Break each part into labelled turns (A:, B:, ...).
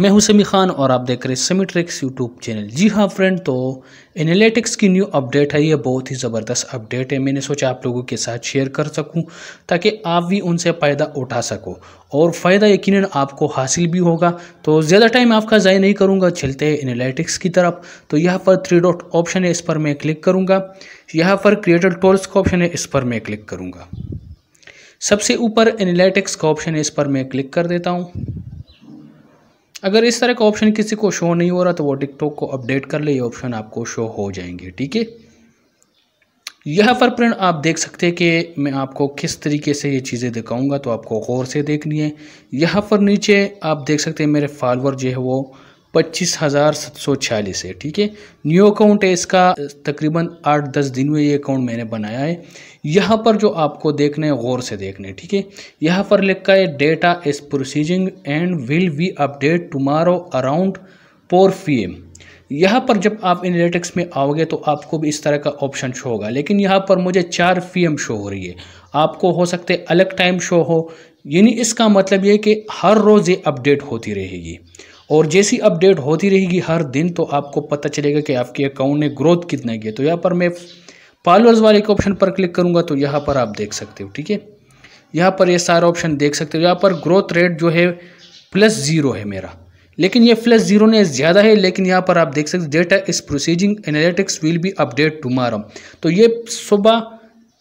A: मैं हूं समी खान और आप देख रहे हैं ट्रिक्स यूट्यूब चैनल जी हाँ फ्रेंड तो एनालिटिक्स की न्यू अपडेट है ये बहुत ही ज़बरदस्त अपडेट है मैंने सोचा आप लोगों के साथ शेयर कर सकूं ताकि आप भी उनसे फ़ायदा उठा सको और फ़ायदा यकीन आपको हासिल भी होगा तो ज़्यादा टाइम आपका ज़ाय नहीं करूँगा चलते हैं एनालिटिक्स की तरफ तो यहाँ पर थ्री डॉट ऑप्शन है इस पर मैं क्लिक करूँगा यहाँ पर क्रिएटर टोल्स का ऑप्शन है इस पर मैं क्लिक करूँगा सबसे ऊपर एनालिटिक्स का ऑप्शन है इस पर मैं क्लिक कर देता हूँ अगर इस तरह का ऑप्शन किसी को शो नहीं हो रहा तो वो टिकटॉक को अपडेट कर ले ये ऑप्शन आपको शो हो जाएंगे ठीक है यह पर प्रिंट आप देख सकते हैं कि मैं आपको किस तरीके से ये चीज़ें दिखाऊंगा तो आपको गौर से देखनी है यहाँ पर नीचे आप देख सकते हैं मेरे फॉलोअर जो है वो पच्चीस हज़ार सात सौ छियालीस है ठीक है न्यू अकाउंट है इसका तकरीबन आठ दस दिन में ये अकाउंट मैंने बनाया है यहाँ पर जो आपको देखना है गौर से देखना है ठीक है यहाँ पर लिखा है data is processing and will be update tomorrow around four P M यहाँ पर जब आप एनालिटिक्स में आओगे तो आपको भी इस तरह का ऑप्शन शो होगा लेकिन यहाँ पर मुझे चार पी एम शो हो रही है आपको हो सकते अलग टाइम शो हो यानी इसका मतलब ये कि हर रोज़ ये अपडेट होती रहेगी और जैसी अपडेट होती रहेगी हर दिन तो आपको पता चलेगा कि आपके अकाउंट ने ग्रोथ कितने की है तो यहाँ पर मैं फॉलोअर्स वाले के ऑप्शन पर क्लिक करूँगा तो यहाँ पर आप देख सकते हो ठीक है यहाँ पर ये सारा ऑप्शन देख सकते हो यहाँ पर ग्रोथ रेट जो है प्लस ज़ीरो है मेरा लेकिन ये प्लस जीरो ने ज़्यादा है लेकिन यहाँ पर आप देख सकते हो data is processing analytics will be update tomorrow तो ये सुबह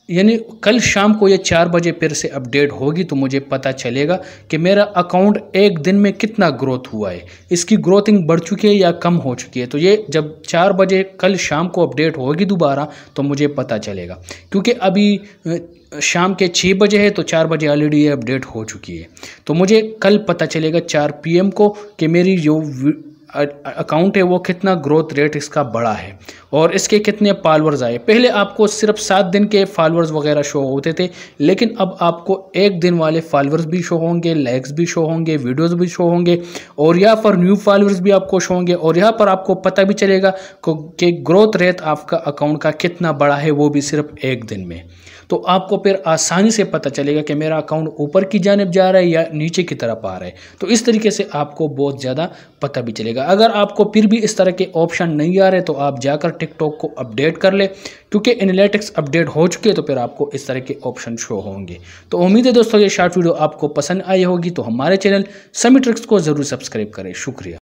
A: यानी कल शाम को ये चार बजे फिर से अपडेट होगी तो मुझे पता चलेगा कि मेरा अकाउंट एक दिन में कितना ग्रोथ हुआ है इसकी ग्रोथिंग बढ़ चुकी है या कम हो चुकी है तो ये जब चार बजे कल शाम को अपडेट होगी दोबारा तो मुझे पता चलेगा क्योंकि अभी शाम के छः बजे है तो चार बजे ऑलरेडी ये अपडेट हो चुकी है तो मुझे कल पता चलेगा चार पी को कि मेरी जो अकाउंट है वो कितना ग्रोथ रेट इसका बड़ा है और इसके कितने फॉलोअर्स आए पहले आपको सिर्फ सात दिन के फॉलोअर्स वगैरह शो होते थे लेकिन अब आपको एक दिन वाले फॉलोअर्स भी शो होंगे लाइक्स भी शो होंगे वीडियोस भी शो होंगे और यहाँ पर न्यू फॉलोअर्स भी आपको शो होंगे और यहाँ पर आपको पता भी चलेगा कि ग्रोथ रेट आपका अकाउंट का कितना बड़ा है वो भी सिर्फ एक दिन में तो आपको फिर आसानी से पता चलेगा कि मेरा अकाउंट ऊपर की जानब जा रहा है या नीचे की तरफ आ रहा है तो इस तरीके से आपको बहुत ज़्यादा पता भी चलेगा अगर आपको फिर भी इस तरह के ऑप्शन नहीं आ रहे तो आप जाकर टिकटॉक को अपडेट कर ले क्योंकि एनालिटिक्स अपडेट हो चुके हैं तो फिर आपको इस तरह के ऑप्शन शो होंगे तो उम्मीद है दोस्तों ये शॉर्ट वीडियो आपको पसंद आई होगी तो हमारे चैनल समी ट्रिक्स को ज़रूर सब्सक्राइब करें शुक्रिया